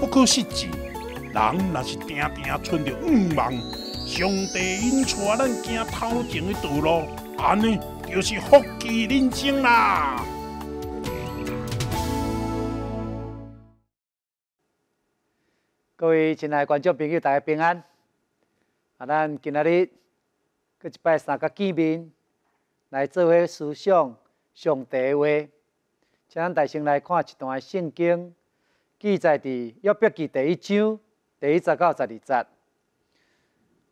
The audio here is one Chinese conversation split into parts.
不可失志，人若是定定存着妄望，上帝因带咱行头前的道路，安尼就是福气人生啦。各位亲爱的观众朋友，大家平安，啊，咱今仔日阁一摆三个见面，来做为思想、上帝话，请咱大声来看一段圣经。记载伫约伯记第一章第一十到十二节。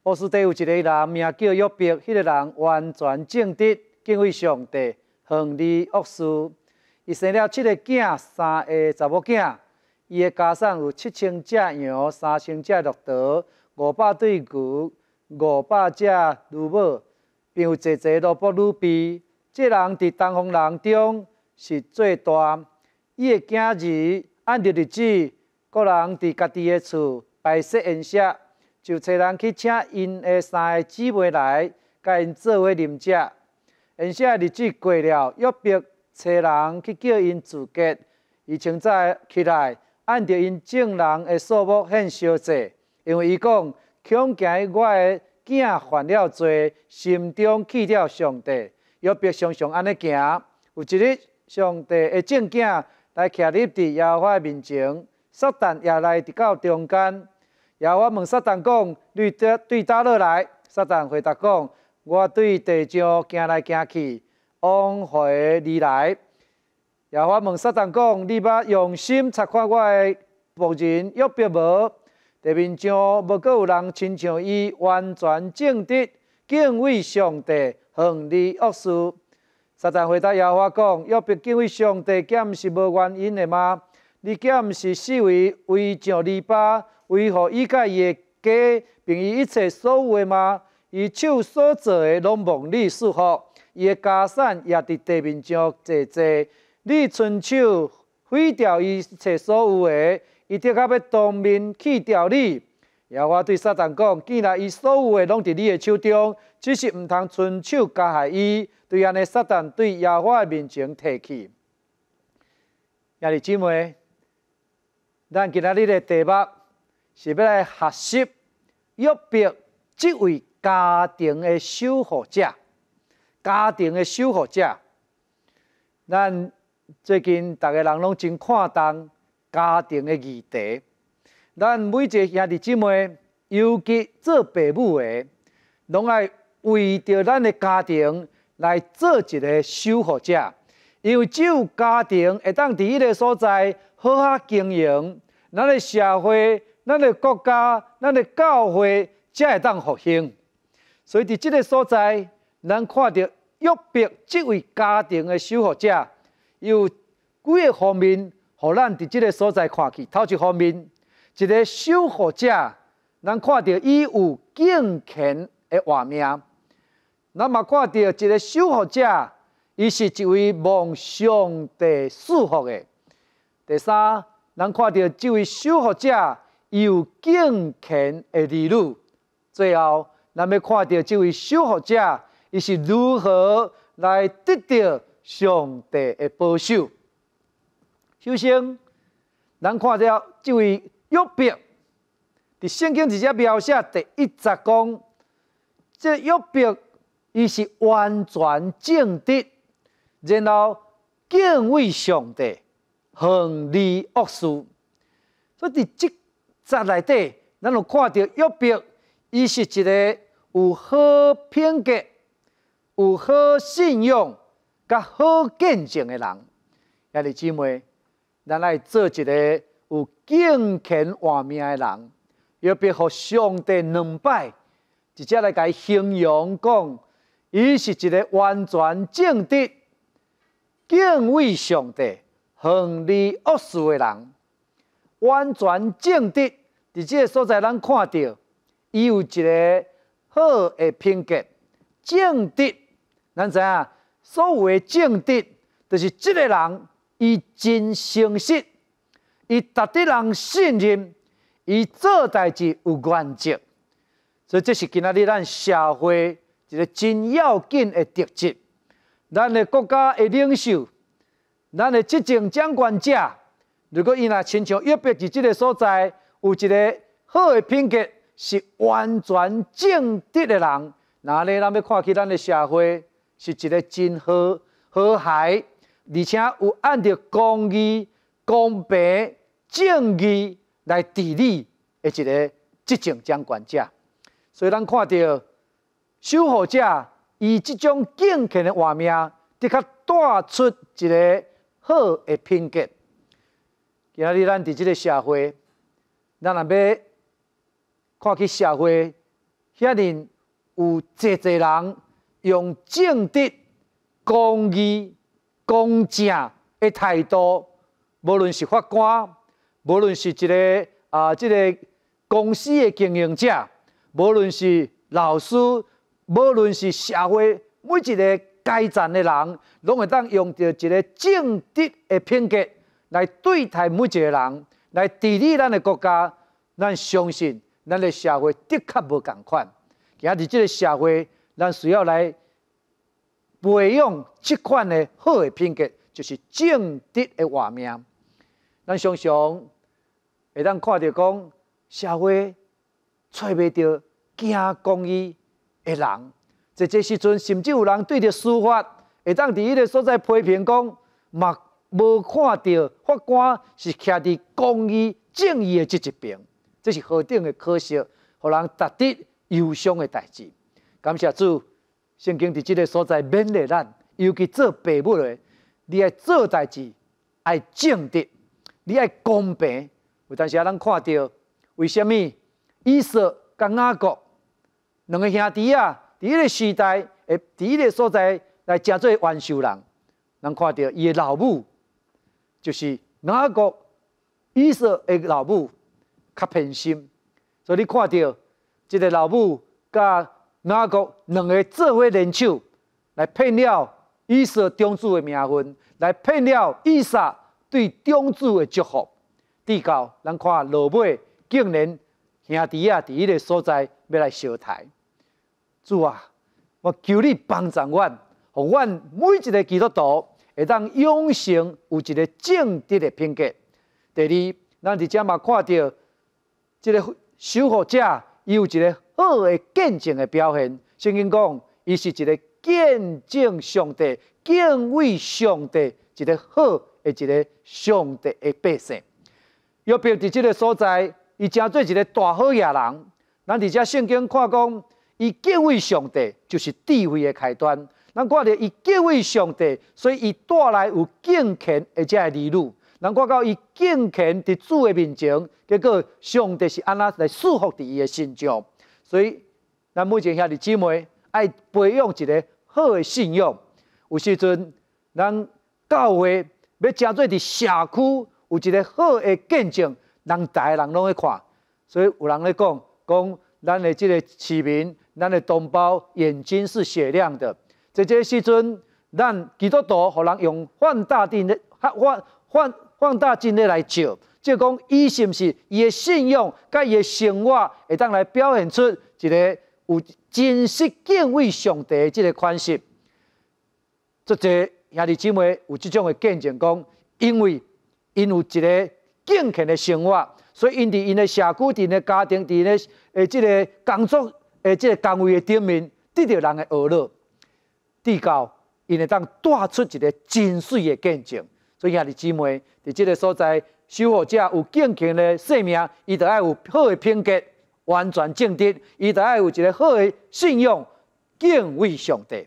乌斯得有一个人，名叫约伯。迄个人完全正直，敬畏上帝，恨离恶事。伊生了七个囝，三个查某囝。伊个家产有七千只羊，三千只骆驼，五百对牛，五百只驴母，并有济济多不驴皮。即人伫东方人中是最大。伊个囝儿按着日子，个人伫家己的厝摆设宴席，就找人去请因的三个姊妹来，甲因做伙啉食。宴席日子过了，约别找人去叫因自洁，伊清早起来，按着因证人的数目现烧济，因为伊讲恐惊我的囝犯了罪，心中气掉上帝，约别常常安尼行，有一日上帝的证件。来，徛立在亚华面前。撒旦也来伫到中间。亚华问撒旦讲：“你对对叨落来？”撒旦回答讲：“我对地上行来行去，往回而来。”亚华问撒旦讲：“你捌用心察看我的仆人约伯无？地面上无够有人亲像伊完全正直，敬畏上帝，恨恶恶事。”实在回答亚法讲，要毕敬畏上帝，岂不是无原因的吗？你岂不是视为为上篱笆，为护伊家业家，并伊一切所有的吗？伊手所做诶，拢望你舒福，伊诶家产也伫地面上坐坐，你伸手毁掉伊一切所有诶，伊就甲要当面去掉你。亚华对撒旦讲：“既然伊所有诶拢伫你诶手中，只是毋通伸手加害伊。对安尼，撒旦对亚华诶面前提起。”亚利姊妹，咱今仔日诶题目是要来学习，约变即位家庭诶守护者，家庭诶守护者。咱最近逐个人拢真看重家庭诶议题。咱每一个兄弟姊妹，尤其做父母的，拢爱为着咱的家庭来做一个守护者。因为只有家庭会当伫迄个所在好好经营，咱的社会、咱的国家、咱的教会才会当复兴。所以伫即个所在，咱看到约伯即位家庭的守护者，有几个方面，互咱伫即个所在看去。头一方面，一个修护者，咱看到伊有敬虔的画面；咱嘛看到一个修护者，伊是一位梦上帝祝福的。第三，咱看到这位修护者有敬虔的记录。最后，咱要看到这位修护者，伊是如何来得到上帝的保守。首先，咱看到这位。约伯伫圣经直接描写，第一则讲，这约伯伊是完全正直，然后敬畏上帝，恒利恶事。所以伫即则内底，咱有看到约伯伊是一个有好品格、有好信用、甲好见证诶人。兄弟姊妹，咱来做一个。敬虔话命诶人，要别向上帝两拜，直接来甲形容讲，伊是一个完全正直、敬畏上帝、行利恶事诶人。完全正直，伫即个所在咱看到，伊有一个好诶品格。正直，咱知影，所谓正直，就是即个人伊真诚实。伊值得人信任，伊做代志有原则，所以这是今仔日咱社会一个真要紧的特质。咱的国家的领袖，咱的执政掌管者，如果伊若亲像，特别是即个所在有一个好的品格，是完全正直的人，那咧咱要看起咱的社会是一个真好好孩，而且有按照公义、公平。正义来治理的一个执政掌管者，所以咱看到守护者以这种敬虔的画面，的确带出一个好诶品格。今日咱伫即个社会，咱若要看起社会遐尼有济济人用正直、公义、公正的态度，无论是法官。无论是一个啊，即个公司的经营者，无论是老师，无论是社会每一个阶层的人，拢会当用着一个正直的品格来对待每一个人，来治理咱的国家。咱相信咱的社会的确无共款。今日即个社会，咱需要来培养即款的好的品格，就是正直的画面。咱常常会当看到讲社会找袂着惊公义诶人，在即时阵，甚至有人对着司法会当伫迄个所在批评讲，嘛无看到法官是徛伫公义正义诶这一边，即是何等的可惜，互人值得忧伤的代志。感谢主，圣经伫即个所在勉励咱，尤其做父母的，你爱做代志爱正直。你爱公平，有当时啊，咱看到为什么？以色跟哪国两个兄弟啊，在迄个时代，诶，在迄个所在来争做冤仇人，咱看到伊的老母，就是哪个以色的老母较偏心，所以你看到一个老母甲哪个两个做伙联手来骗了以色中子的命运，来骗了以啥？对主的祝福，地告，咱看老尾竟然兄弟啊，伫迄个所在要来烧台。主啊，我求你帮助阮，互阮每一个基督徒会当养成有一个正直的品格。第二，咱伫遮嘛看到即个守护者，伊有一个好的见证的表现。圣经讲，伊是一个见证上帝、敬畏上帝一个好。一个上帝的百姓，若变伫即个所在，伊诚做一个大好野人。咱伫遮圣经看讲，伊敬畏上帝就是智慧的开端。咱看到伊敬畏上帝，所以伊带来有敬虔，而且的女。咱看到伊敬虔伫主的面前，结果上帝是安那来束缚伫伊的身上。所以，咱目前遐的姊妹爱培养一个好诶信仰。有时阵，咱教会。要真多伫社区有一个好的见证，人逐个人拢会看，所以有人咧讲，讲咱的即个市民，咱的同胞眼睛是雪亮的。在这时阵，咱基督徒互人用放大镜、咧，放放放大镜来照，即讲，伊是毋是伊的信仰，甲伊的生活会当来表现出一个有真实敬畏上帝的即个款式，这就。兄弟姊妹有即种诶见证，讲因为因有一个健康诶生活，所以因伫因诶社区、伫因诶家庭、伫咧诶即个工作、诶即个岗位诶顶面得到人诶阿乐，地到因当带出一个真水诶见证。所以兄弟姊妹伫即个所在，守护者有健康诶生命，伊就爱有好诶品格，完全正直，伊就爱有一个好诶信用，敬畏上帝。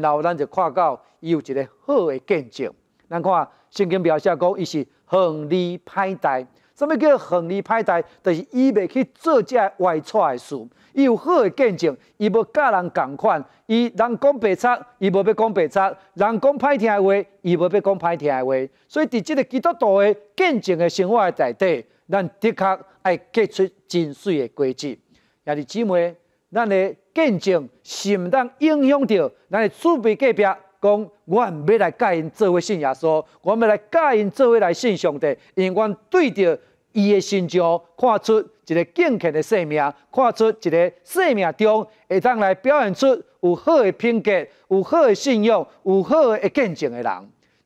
然后咱就看到。伊有一个好的见证，咱看圣经描写讲，伊是横利歹代。什物叫做横利歹代？就是伊袂去做只歪错的事。伊有好的见证，伊要教人共款。伊人讲白贼，伊无要讲白贼；人讲歹听的话，伊无要讲歹听的话。所以伫即个基督徒的见证的生活的内底，咱的确爱结出真水的果子。兄弟姊妹，咱的见证是毋当影响着咱的主被隔别。讲，我毋要来教因做伙信耶稣，我要来教因做伙来信上帝，因为对着伊的身上看出一个健康的生命，看出一个生命中会当来表现出有好的品格、有好的信用、有好嘅见证的人。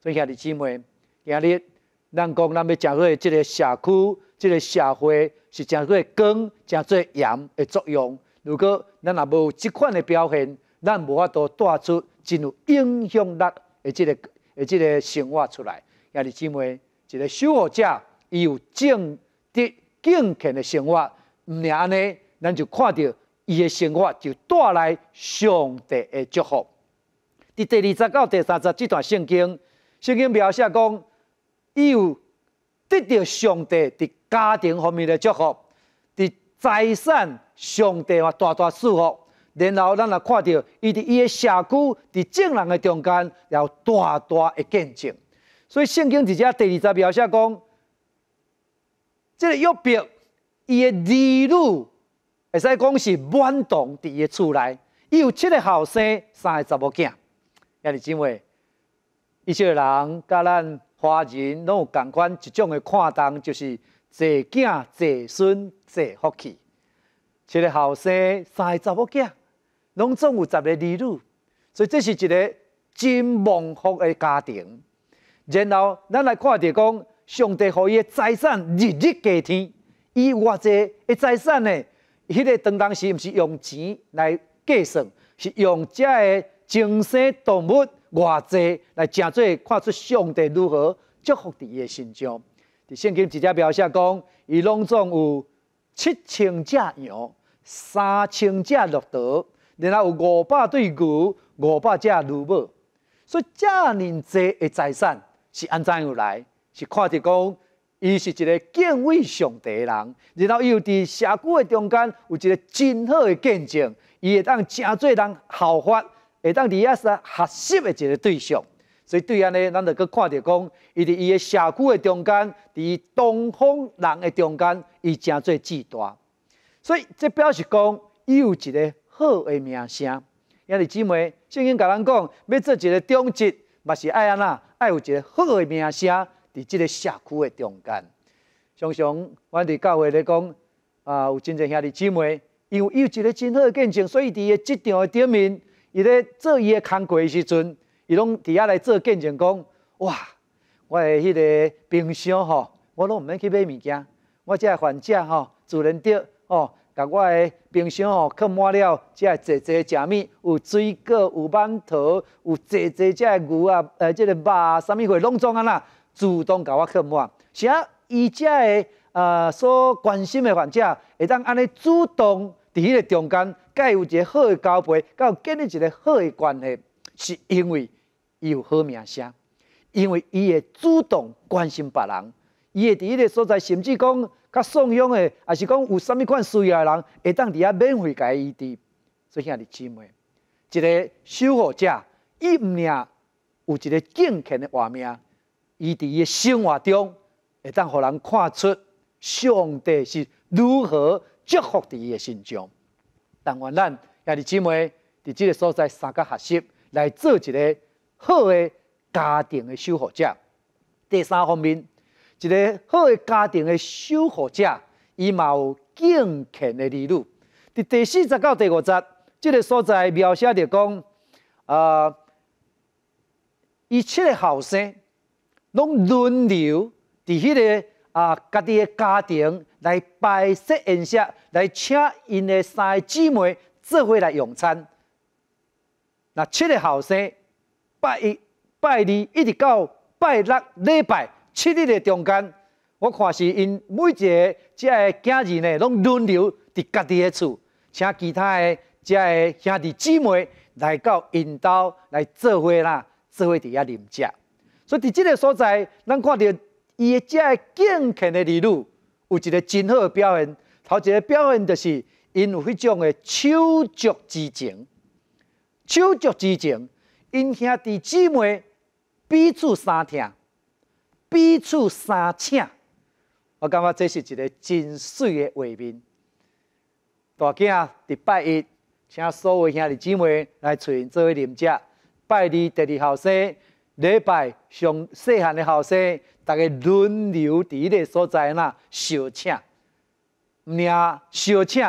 所以兄弟姊妹，今日咱讲咱要正做即个社区、即个社会是正做光、正做盐的作用。如果咱若无即款的表现，咱无法度带出。真有影响力，诶，即个而即个生活出来，兄是姊妹，一个守护者，伊有正伫敬勤的生活，唔然尼，咱就看到伊的生活就带来上帝的祝福。伫第二十九第三十这段圣经，圣经描写讲，伊有得到上帝伫家庭方面的祝福，伫财产，上帝也大大赐福。然后咱也看到，伊伫伊个社区，伫正人个中间，然后大大个见证。所以圣经伫遮第二十秒写讲，即个约伯伊个儿女会使讲是满堂伫伊个厝内，伊有七个后生，三个查某囝，也是因为伊这个人，甲咱华人拢有共款一种个看重，就是侪囝侪孙侪福气，七个后生，三个查某囝。拢总有十个儿女，所以这是一个真蒙福的家庭。然后，咱来看着讲，上帝给伊的财产日日加添。伊偌济的财产呢？迄个当当时毋是用钱来计算，是用遮个精神动物，偌济来正做看出上帝如何祝福伫伊的心中。伫圣经直接描写讲，伊拢总有七千只羊，三千只骆驼。然后有五百对牛，五百只牛婢，所以遮尔济的财产是安怎样来？是看着讲，伊是一个敬畏上帝的人，然后伊又伫社区的中间有一个真好的见证，伊会当真做人效法，会当伫遐瑟学习的一个对象。所以对安尼，咱就搁看着讲，伊伫伊个社区的中间，伫东方人的中间，伊真做巨大。所以这表示讲，伊有一个。好诶名声，兄弟姊妹，正经甲咱讲，要做一个中职，嘛是爱安那，爱有一个好诶名声，伫即个社区诶中间。常常，阮伫教会咧讲，啊，有真正兄弟姊妹，因为有一个真好诶见证，所以伫个职场诶顶面，伊咧做伊的工的时阵，伊拢伫遐来做见证，讲，哇，我诶迄个冰箱吼，我拢毋免去买物件，我只个还价吼，自然对，哦。甲我诶冰箱哦，客满了，即个侪侪食物有水果有馒头有侪侪，即个牛啊，呃，即个肉啊，啥物货拢装啊啦，主动甲我客满。是啊，伊即个呃所关心诶患者会当安尼主动伫迄个中间，甲伊有一个好诶交甲有建立一个好诶关系，是因为伊有好名声，因为伊会主动关心别人，伊会伫迄个所在，甚至讲。较送养的，也是讲有甚物款需要的人，会当伫遐免费甲伊治。所以兄弟姊妹，一个守护者，伊毋念有一个健全的画面，伊伫滴生活中会当互人看出上帝是如何祝福伫伊的身上。但愿咱兄弟姊妹伫即个所在相加学习，来做一个好的家庭的守护者。第三方面。一个好的家庭的守护者，伊嘛有敬虔的儿女。伫第四十到第五十，即个所在描写着讲，呃，一七个后生，拢轮流伫迄个啊家己的家庭来拜设宴，下来请因的三姊妹做伙来用餐。那七个后生拜一、拜二，一直到拜六礼拜。七日的中间，我看是因每一个遮的囝儿呢，拢轮流伫家己的厝，请其他的遮的兄弟姊妹来到因兜来做伙啦，做伙伫遐啉食。所以伫即个所在，咱看到伊的遮的健康的儿女有一个真好的表现。头一个表现就是因有迄种的手足之情，手足之情，因兄弟姊妹彼此相疼。彼此三请，我感觉这是一个真水诶画面。大家伫拜一，请所有兄弟姊妹来因做位林家拜二第二后生、礼拜上细汉的后生，大家轮流伫迄个所在呐，小请。娘小请，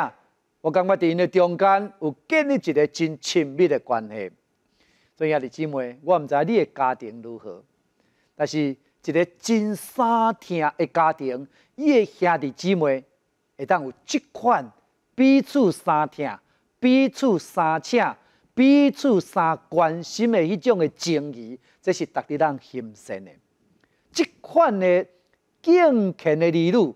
我感觉伫因诶中间有建立一个真亲密的关系。所以兄弟姊妹，我毋知你诶家庭如何，但是。一个真三听的家庭，伊的兄弟姊妹会当有即款彼此三听、彼此三请、彼此三关心的迄种的情谊，这是逐日人欣羡的。即款的敬全的儿女，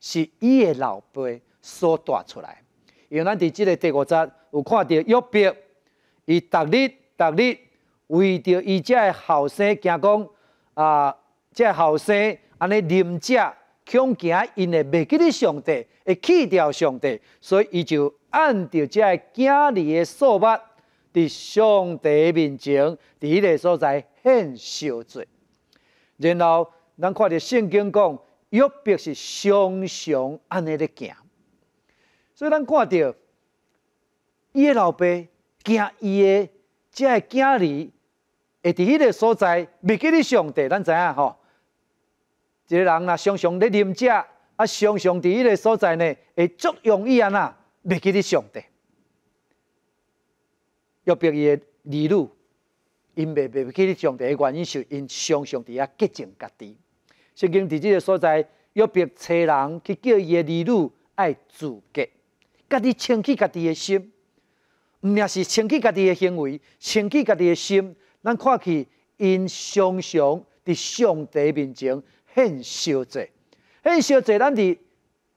是伊的老爸所带出来。因为咱伫即个第五节有看到约伯，伊逐日逐日为着伊遮的后生惊讲啊。即后生安尼啉食，恐惊，因会袂记得上帝，会去掉上帝，所以伊就按照即个囝儿的数目，伫上帝面前，伫迄个所在献受罪。然后咱看着圣经讲，约伯是凶凶安尼咧行，所以咱看着伊的老爸惊伊的即个囝儿，会伫迄个所在未记咧上帝，咱知影吼。一个人呐，常常咧啉食，啊，常常伫迄个所在呢，会足容易啊呐，未记哩上帝。约伊耶儿女，因未未记哩上帝，原因是因常常伫遐急静家己。曾经伫即个所在，约伯车人去叫伊耶儿女爱自给，家己清气家己个心，毋也是清气家己个行为，清气家己个心。咱看去，因常常伫上帝面前。很小者，很小者。咱伫《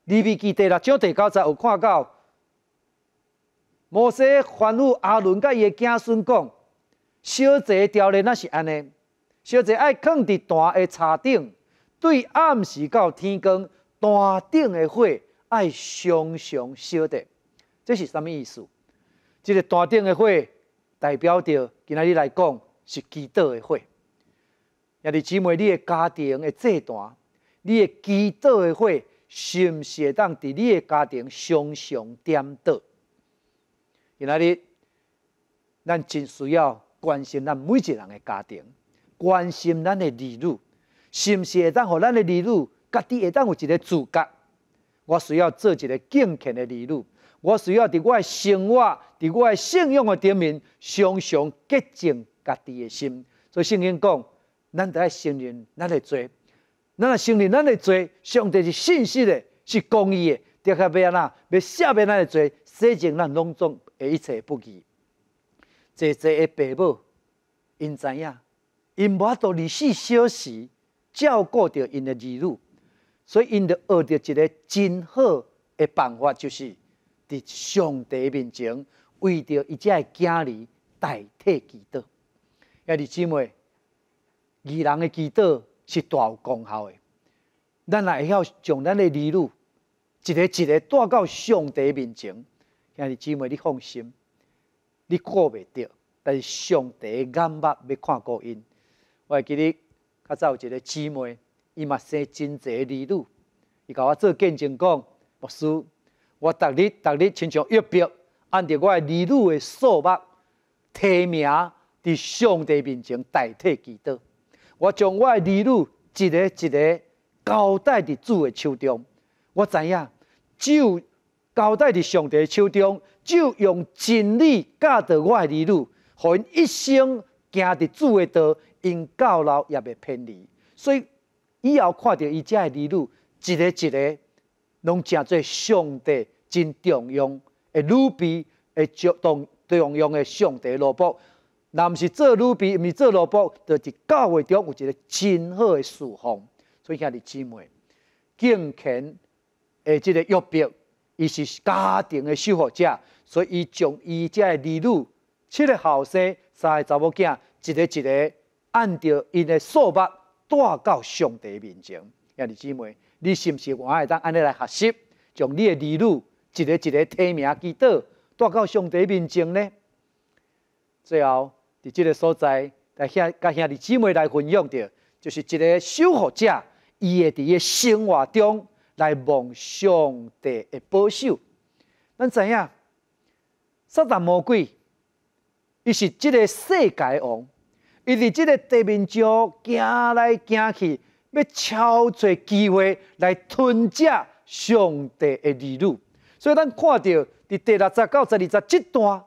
离别记》第六章第九节有看到，摩西吩咐阿伦甲伊的子孙讲：“小者条咧那是安尼，小者爱放伫大个茶顶，对暗时到天光，大顶的火爱熊熊烧着。这是什物意思？即个大顶的火，代表着今仔日来讲是基督的火。也伫姊妹，你的家庭的这段，你的祈祷的话，是毋是会当伫你的家庭上上点到？今仔日，咱真需要关心咱每一个人的家庭，关心咱的儿女，是毋是会当互咱的儿女，家己会当有一个自觉？我需要做一个健全的儿女，我需要伫我的生活、伫我的信仰的顶面，上上洁净家己的心。所以圣经讲。咱得爱承认，咱会做；咱若承认，咱会做。上帝是信实的，是公义的，的确要安哪，要赦免咱的罪，洗净咱拢总的一切不义。这一个爸母，因知影，因无法度二十四小时照顾着因的儿女，所以因就学着一个真好诶办法，就是伫上帝面前为着伊家诶儿代替祈祷。兄弟姊妹。二人的祈祷是大有功效的。咱也会晓将咱的儿女一个一个带到上帝面前。兄弟姊妹，你放心，你顾袂着，但是上帝眼目要看过因。我会记今较早有一个姊妹，伊嘛生真侪儿女，伊甲我做见证讲，牧师，我逐日逐日亲像月备，按照我儿女的数目提名伫上帝面前代替祈祷。我将我的儿女一个一个交代伫主的手中，我知影，有交代伫上帝手中，只有用真理教导我的儿女，因一生行伫主的道，因到老也袂偏离。所以以后看到伊遮的儿女，一个一个，拢诚做上帝真重用会如比会当重用的上帝罗卜。若毋是做女婢，毋是做萝卜，就伫教会中有一个真好的侍奉，所以兄弟姊妹，敬虔诶，即个约备，伊是家庭诶守护者，所以伊将伊嘅儿女，七个后生，三个查某囝，一个一个，按照因诶数目带到上帝面前。兄弟姊妹，你是毋是我也当安尼来学习，将你诶儿女，一个一个提名祈祷，带到上帝面前呢？最后。伫即个所在来向、甲兄弟姊妹来分享着，就是一个守护者，伊会伫个生活中来望上帝的保守。咱知影，撒旦魔鬼，伊是即个世界王，伊伫即个地面上行来行去，要超取机会来吞食上帝的利女。所以咱看到伫第六十到十二十这段。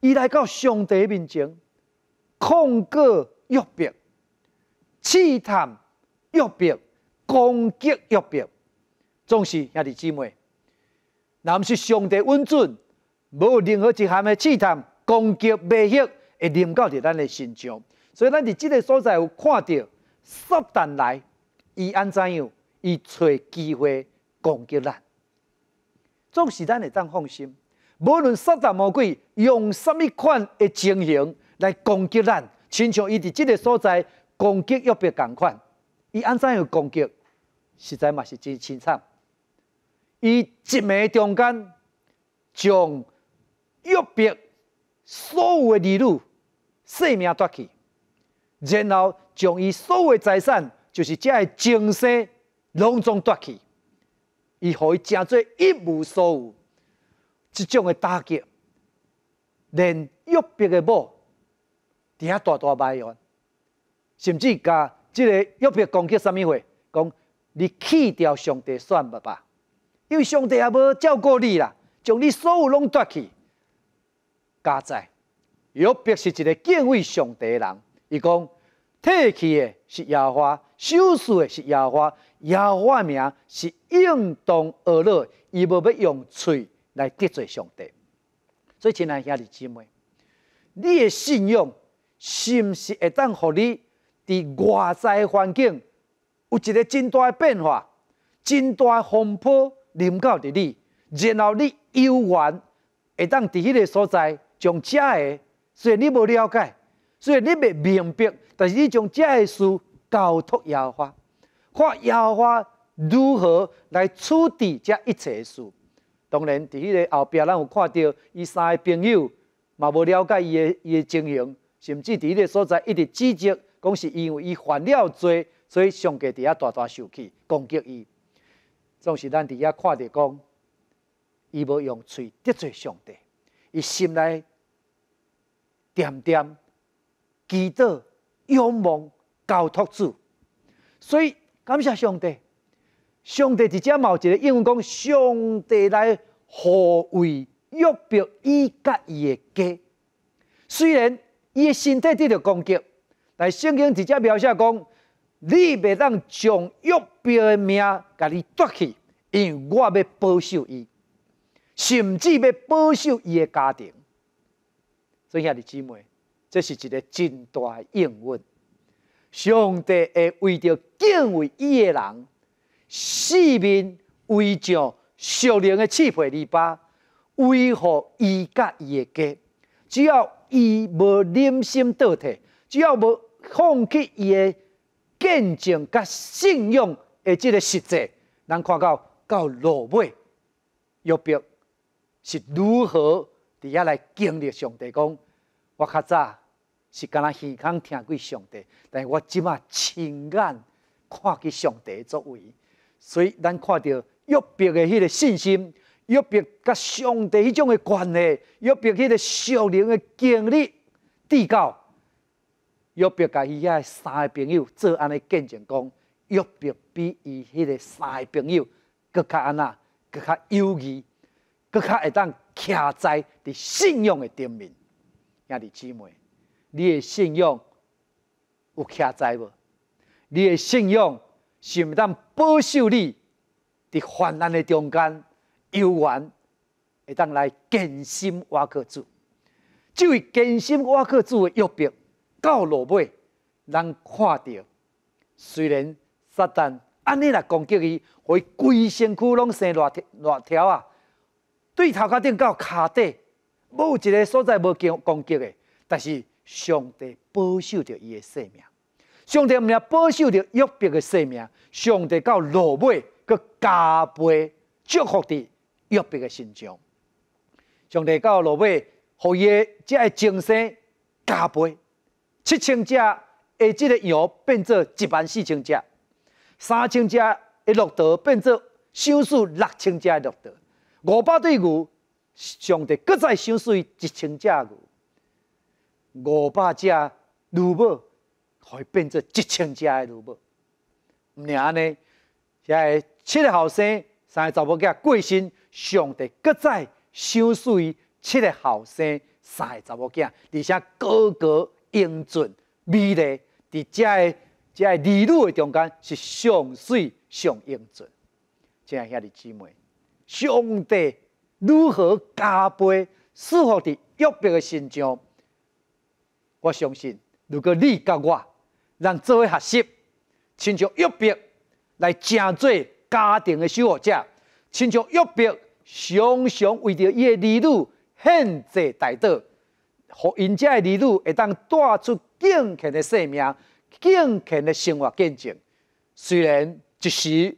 伊来到上帝面前控告、欲逼、试探、欲逼、攻击、欲逼，总是兄弟姊妹，若毋是上帝稳准，无任何一项的试探、攻击、威胁会临到伫咱的身上。所以咱伫即个所在有看到，撒旦来，伊安怎样，伊找机会攻击咱，总是咱会当放心。无论三大魔鬼用什么款的情形来攻击咱，亲像伊伫即个所在攻击玉璧共款，伊安怎样攻击，实在嘛是真凄惨。伊一面中间将玉璧所有的利润、性命夺去，然后将伊所有财产，就是遮的精神拢中夺去，伊互伊整做一无所有。即种诶打击，连约伯诶某，伫遐大大埋怨，甚至甲即个约伯讲句啥物话，讲你去掉上帝算了吧，因为上帝也无照顾你啦，将你所有拢夺去。加在约伯是一个敬畏上帝人，伊讲退去诶是野花，消失诶是野花，野花名是应当而落，伊无要用喙。来得罪上帝，所以亲爱兄弟姊妹，你的信用是毋是会当，互你伫外在环境有一个真大嘅变化，真大嘅风波临到伫你，然后你有缘会当伫迄个所在，将遮的，虽然你无了解，虽然你未明白，但是你将遮的事交托亚华，看亚华如何来处置遮一切的事。当然，伫迄个后壁，咱有看到，伊三个朋友嘛，无了解伊的伊的情形，甚至伫迄个所在一直指责，讲是因为伊犯了罪，所以上帝伫遐大大受气，攻击伊。总是咱伫遐看着讲伊无用喙得罪上帝，伊心内点点祈祷，仰望交托主，所以感谢上帝。上帝直接冒一个英文讲：“上帝来何为约伯？伊甲伊的家，虽然伊的身体得着攻击，但圣经直接描写讲：你袂当将约伯的命甲你夺去，因为我要保守伊，甚至要保守伊的家庭。”所以，兄弟姊妹，这是一个真大诶英文。上帝会为着敬畏伊的人。四面围着善良的赤贫二笆，维护伊甲伊的家，只要伊无忍心倒退，只要无放弃伊的见证甲信仰的即个实际，咱看到到落尾玉璧是如何伫遐来经历上帝讲。我较早是敢若耳听听过上帝，但是我即马亲眼看见上帝作为。所以，咱看到约伯的迄个信心，约伯甲上帝迄种的关系，约伯迄个少年的经历，祷告，约伯甲伊遐三个朋友做安尼见证，讲约伯比伊迄个三个朋友搁较安那，搁较优异，搁较会当徛在伫信用的顶面。兄弟姊妹，你的信用有徛在无？你的信用？是毋当保守你？伫患难的中间，犹原会当来坚心我个主。即位坚心我个主的约病，到落尾人看到，虽然撒旦安尼来攻击伊，伊规身躯拢生辣辣条啊，对头壳顶到骹底，无一个所在无被攻击的。但是上帝保守着伊的性命。上帝们了保守着约伯的性命，上帝到落尾佮加倍祝福的约伯的心中。上帝到落尾，何伊才会重生加倍？七千只会即个羊变做一万四千只，三千只会落驼变做少数六千只落驼，五百对牛，上帝搁再少数一千只牛，五百只牛母。会变做一千家的女步，唔然安尼，七个后生，三个查某囝，过身，上帝再在上水，七个后生，三个查某囝，而且高个英俊，美丽，伫遮这二女的中间是上水上英俊。遮遐的姊妹，上帝如何加倍赐福伫约伯诶身上？我相信，如果你甲我。让诸位学习，请求育碧来正做家庭的守学者，请求育碧常常为着伊的儿女献祭大互让遮的儿女会当带出敬强的生命、敬强的生活见证。虽然一时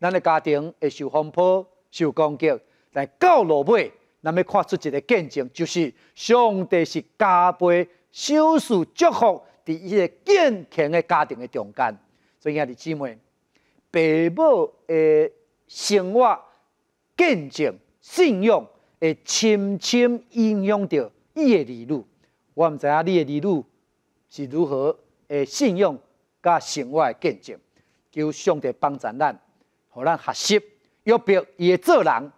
咱的家庭会受风波、受攻击，但到落尾，咱要看出一个见证，就是上帝是加倍、无数祝福。伫伊个坚强嘅家庭嘅中间，所以兄弟姊妹，父母嘅生活、见证、信用，会深深影响到伊嘅儿女。我毋知影，你嘅儿女是如何嘅信用，甲生活嘅见证，求上帝帮助咱，互咱学习，约学伊做人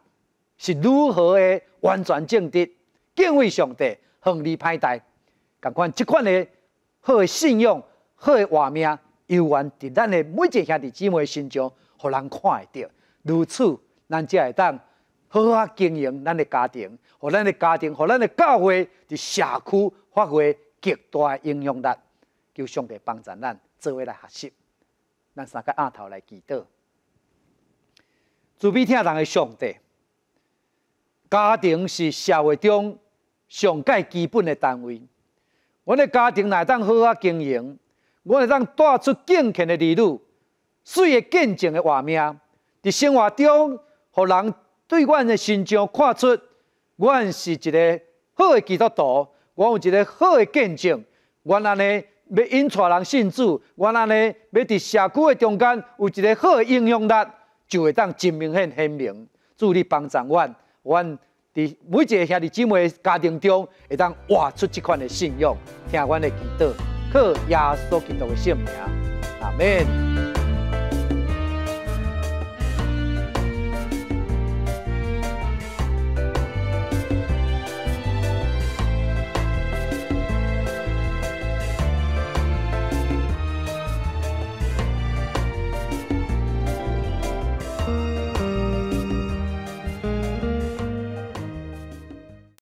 是如何嘅完全正直，敬畏上帝，远离歹待，共款即款嘅。好的信用，好的画面，犹原伫咱的每一兄弟妹心中，互人看会到。如此，咱才会当好好经营咱的家庭，互咱的家庭，互咱的教会伫社区发挥极大的影响力。求上帝帮助咱做伙来学习，咱三个阿头来祈祷。主必听人的上帝，家庭是社会中上界基本的单位。阮的家庭内当好好经营，我会当带出健全的儿女，水的见证的画面，伫生活中，互人对阮的身上看出，阮是一个好基督徒，阮有一个好的见证，阮安尼要引出人性主，我安尼要伫社区的中间有一个好的影响力，就会当真明显鲜明。助理帮助阮，阮。伫每一个兄弟姐妹的家庭中，会当活出这款的信仰，听阮的祈祷，靠耶稣基督的圣名，阿门。